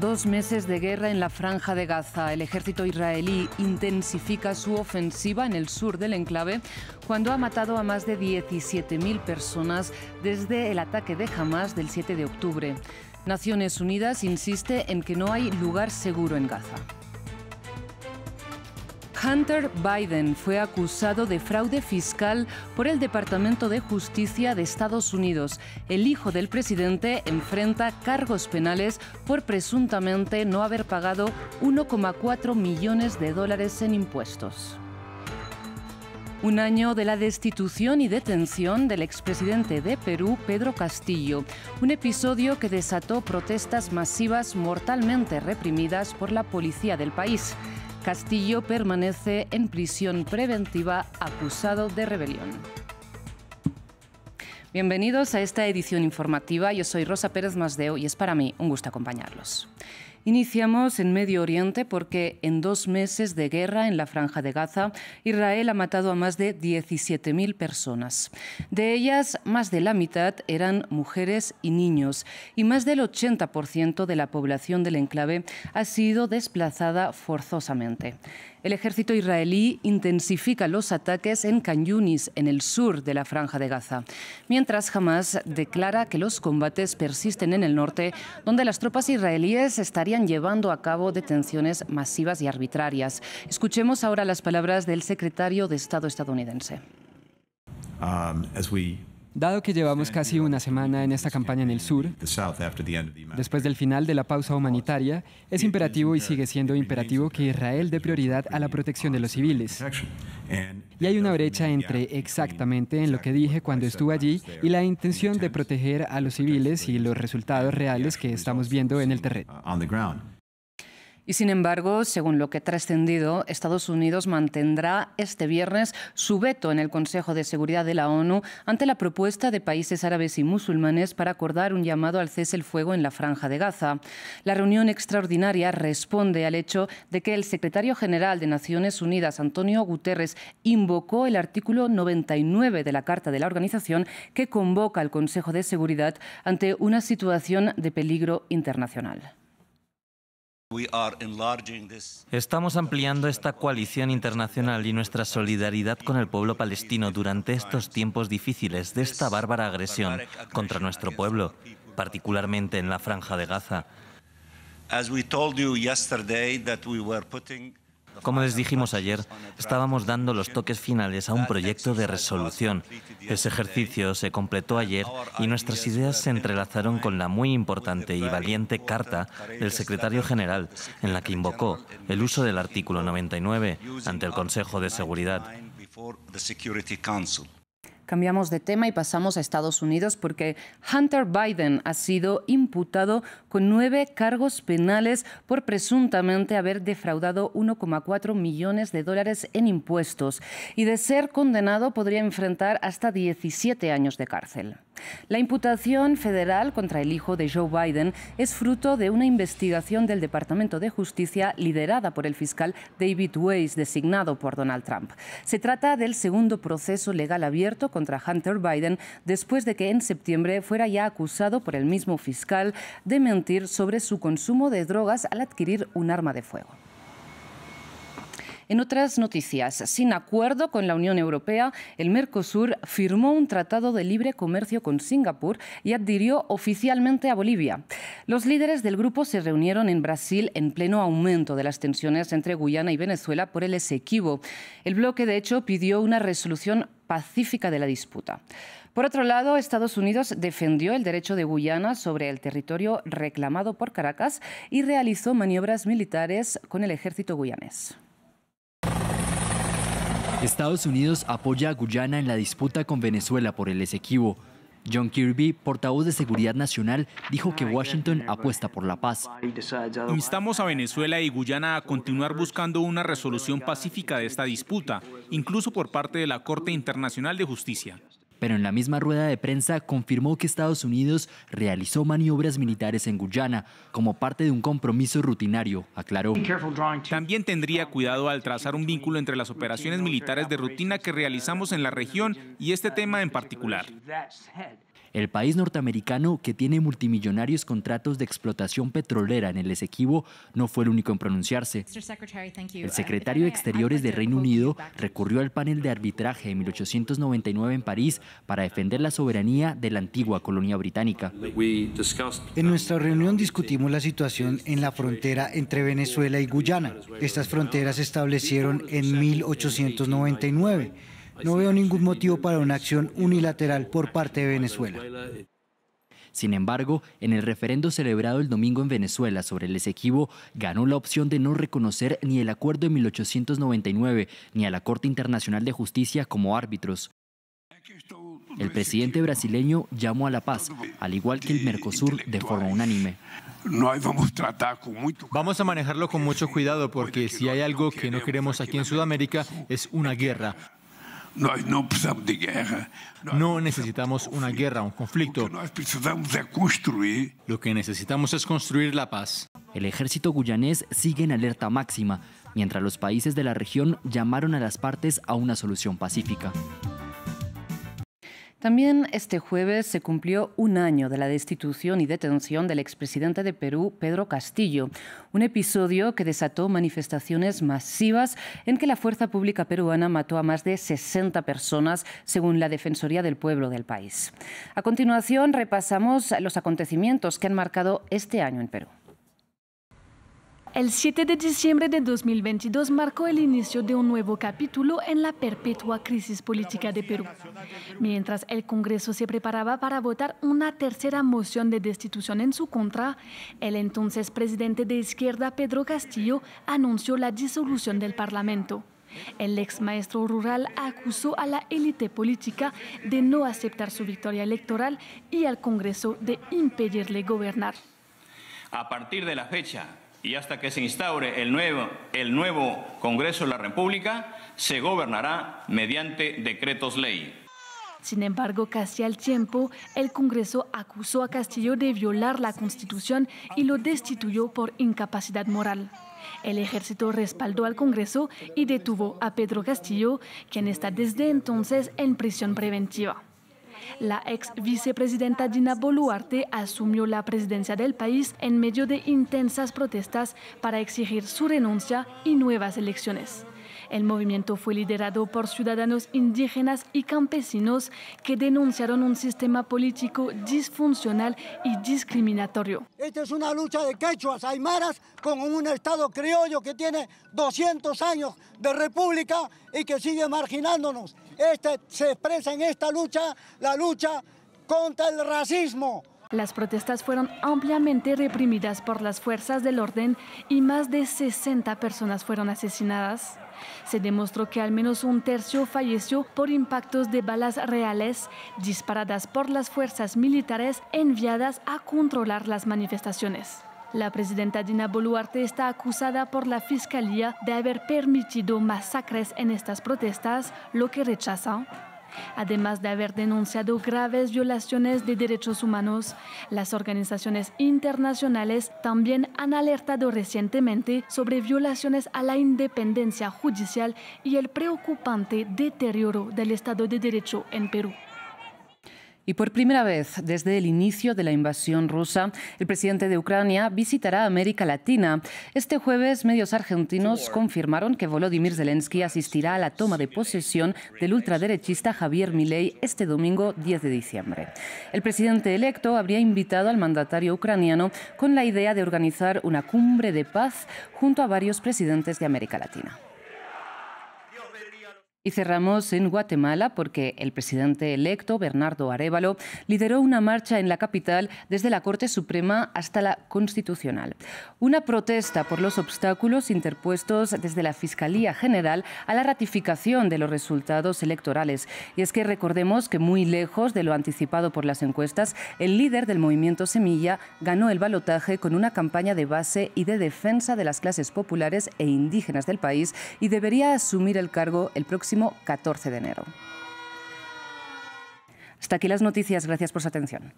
Dos meses de guerra en la franja de Gaza. El ejército israelí intensifica su ofensiva en el sur del enclave cuando ha matado a más de 17.000 personas desde el ataque de Hamas del 7 de octubre. Naciones Unidas insiste en que no hay lugar seguro en Gaza. Hunter Biden fue acusado de fraude fiscal por el Departamento de Justicia de Estados Unidos. El hijo del presidente enfrenta cargos penales por presuntamente no haber pagado 1,4 millones de dólares en impuestos. Un año de la destitución y detención del expresidente de Perú, Pedro Castillo. Un episodio que desató protestas masivas mortalmente reprimidas por la policía del país. Castillo permanece en prisión preventiva acusado de rebelión. Bienvenidos a esta edición informativa. Yo soy Rosa Pérez Masdeo y es para mí un gusto acompañarlos. Iniciamos en Medio Oriente porque en dos meses de guerra en la franja de Gaza, Israel ha matado a más de 17.000 personas. De ellas, más de la mitad eran mujeres y niños y más del 80% de la población del enclave ha sido desplazada forzosamente. El ejército israelí intensifica los ataques en Can en el sur de la franja de Gaza, mientras Hamas declara que los combates persisten en el norte, donde las tropas israelíes estarían llevando a cabo detenciones masivas y arbitrarias. Escuchemos ahora las palabras del secretario de Estado estadounidense. Um, Dado que llevamos casi una semana en esta campaña en el sur, después del final de la pausa humanitaria, es imperativo y sigue siendo imperativo que Israel dé prioridad a la protección de los civiles. Y hay una brecha entre exactamente en lo que dije cuando estuve allí y la intención de proteger a los civiles y los resultados reales que estamos viendo en el terreno. Uh, y sin embargo, según lo que ha trascendido, Estados Unidos mantendrá este viernes su veto en el Consejo de Seguridad de la ONU ante la propuesta de países árabes y musulmanes para acordar un llamado al cese el fuego en la Franja de Gaza. La reunión extraordinaria responde al hecho de que el secretario general de Naciones Unidas, Antonio Guterres, invocó el artículo 99 de la Carta de la Organización que convoca al Consejo de Seguridad ante una situación de peligro internacional. Estamos ampliando esta coalición internacional y nuestra solidaridad con el pueblo palestino durante estos tiempos difíciles de esta bárbara agresión contra nuestro pueblo, particularmente en la franja de Gaza. Como les dijimos ayer, estábamos dando los toques finales a un proyecto de resolución. Ese ejercicio se completó ayer y nuestras ideas se entrelazaron con la muy importante y valiente carta del secretario general, en la que invocó el uso del artículo 99 ante el Consejo de Seguridad. Cambiamos de tema y pasamos a Estados Unidos porque Hunter Biden ha sido imputado con nueve cargos penales por presuntamente haber defraudado 1,4 millones de dólares en impuestos y de ser condenado podría enfrentar hasta 17 años de cárcel. La imputación federal contra el hijo de Joe Biden es fruto de una investigación del Departamento de Justicia liderada por el fiscal David Weiss, designado por Donald Trump. Se trata del segundo proceso legal abierto con contra Hunter Biden después de que en septiembre fuera ya acusado por el mismo fiscal de mentir sobre su consumo de drogas al adquirir un arma de fuego. En otras noticias, sin acuerdo con la Unión Europea, el Mercosur firmó un tratado de libre comercio con Singapur y adhirió oficialmente a Bolivia. Los líderes del grupo se reunieron en Brasil en pleno aumento de las tensiones entre Guyana y Venezuela por el Esequibo. El bloque, de hecho, pidió una resolución pacífica de la disputa. Por otro lado, Estados Unidos defendió el derecho de Guyana sobre el territorio reclamado por Caracas y realizó maniobras militares con el ejército guyanés. Estados Unidos apoya a Guyana en la disputa con Venezuela por el Esequibo, John Kirby, portavoz de Seguridad Nacional, dijo que Washington apuesta por la paz. ¿eh? Instamos a Venezuela y Guyana a continuar buscando una resolución pacífica de esta disputa, incluso por parte de la Corte Internacional de Justicia pero en la misma rueda de prensa confirmó que Estados Unidos realizó maniobras militares en Guyana como parte de un compromiso rutinario, aclaró. También tendría cuidado al trazar un vínculo entre las operaciones militares de rutina que realizamos en la región y este tema en particular. El país norteamericano, que tiene multimillonarios contratos de explotación petrolera en el Esequibo, no fue el único en pronunciarse. El uh, secretario de Exteriores de Reino Unido recurrió al panel de arbitraje de 1899 en París para defender la soberanía de la antigua colonia británica. En nuestra reunión discutimos la situación en la frontera entre Venezuela y Guyana. Estas fronteras se establecieron en 1899 no veo ningún motivo para una acción unilateral por parte de Venezuela. Sin embargo, en el referendo celebrado el domingo en Venezuela sobre el Esequibo, ganó la opción de no reconocer ni el acuerdo de 1899 ni a la Corte Internacional de Justicia como árbitros. El presidente brasileño llamó a la paz, al igual que el Mercosur, de forma unánime. Vamos a manejarlo con mucho cuidado porque si hay algo que no queremos aquí en Sudamérica es una guerra. No necesitamos una guerra, un conflicto. Lo que necesitamos es construir la paz. El ejército guyanés sigue en alerta máxima, mientras los países de la región llamaron a las partes a una solución pacífica. También este jueves se cumplió un año de la destitución y detención del expresidente de Perú, Pedro Castillo, un episodio que desató manifestaciones masivas en que la fuerza pública peruana mató a más de 60 personas, según la Defensoría del Pueblo del país. A continuación, repasamos los acontecimientos que han marcado este año en Perú. El 7 de diciembre de 2022 marcó el inicio de un nuevo capítulo en la perpetua crisis política de Perú, mientras el Congreso se preparaba para votar una tercera moción de destitución en su contra. El entonces presidente de izquierda, Pedro Castillo, anunció la disolución del Parlamento. El ex maestro rural acusó a la élite política de no aceptar su victoria electoral y al Congreso de impedirle gobernar. A partir de la fecha, y hasta que se instaure el nuevo, el Congreso de la República, se gobernará mediante decretos ley. Sin embargo, casi al tiempo, el Congreso acusó a Castillo de violar la Constitución y lo destituyó por incapacidad moral. El ejército respaldó al Congreso y detuvo a Pedro Castillo, quien está desde entonces en prisión preventiva. La ex vicepresidenta Dina Boluarte asumió la presidencia del país en medio de intensas protestas para exigir su renuncia y nuevas elecciones. El movimiento fue liderado por ciudadanos indígenas y campesinos que denunciaron un sistema político disfuncional y discriminatorio. Esta es una lucha de quechuas, aymaras, con un Estado criollo que tiene 200 años de república y que sigue marginándonos se expresa en esta lucha la lucha contra el racismo. Las protestas fueron ampliamente reprimidas por las fuerzas del orden y más de 60 personas fueron asesinadas. Se demostró que al menos un tercio falleció por impactos de balas reales disparadas por las fuerzas militares enviadas a controlar las manifestaciones. La presidenta Dina Boluarte está acusada por la Fiscalía de haber permitido masacres en estas protestas, lo que rechaza. Además de haber denunciado graves violaciones de derechos humanos, las organizaciones internacionales también han alertado recientemente sobre violaciones a la independencia judicial y el preocupante deterioro del Estado de Derecho en Perú. Y por primera vez desde el inicio de la invasión rusa, el presidente de Ucrania visitará América Latina. Este jueves, medios argentinos confirmaron que Volodymyr Zelensky asistirá a la toma de posesión del ultraderechista Javier Milei este domingo 10 de diciembre. El presidente electo habría invitado al mandatario ucraniano con la idea de organizar una cumbre de paz junto a varios presidentes de América Latina. Y cerramos en Guatemala porque el presidente electo, Bernardo Arevalo, lideró una marcha en la capital desde la Corte Suprema hasta la Constitucional. Una protesta por los obstáculos interpuestos desde la Fiscalía General a la ratificación de los resultados electorales. Y es que recordemos que muy lejos de lo anticipado por las encuestas, el líder del movimiento Semilla ganó el balotaje con una campaña de base y de defensa de las clases populares e indígenas del país y debería asumir el cargo el próximo próximo 14 de enero. Hasta aquí las noticias. Gracias por su atención.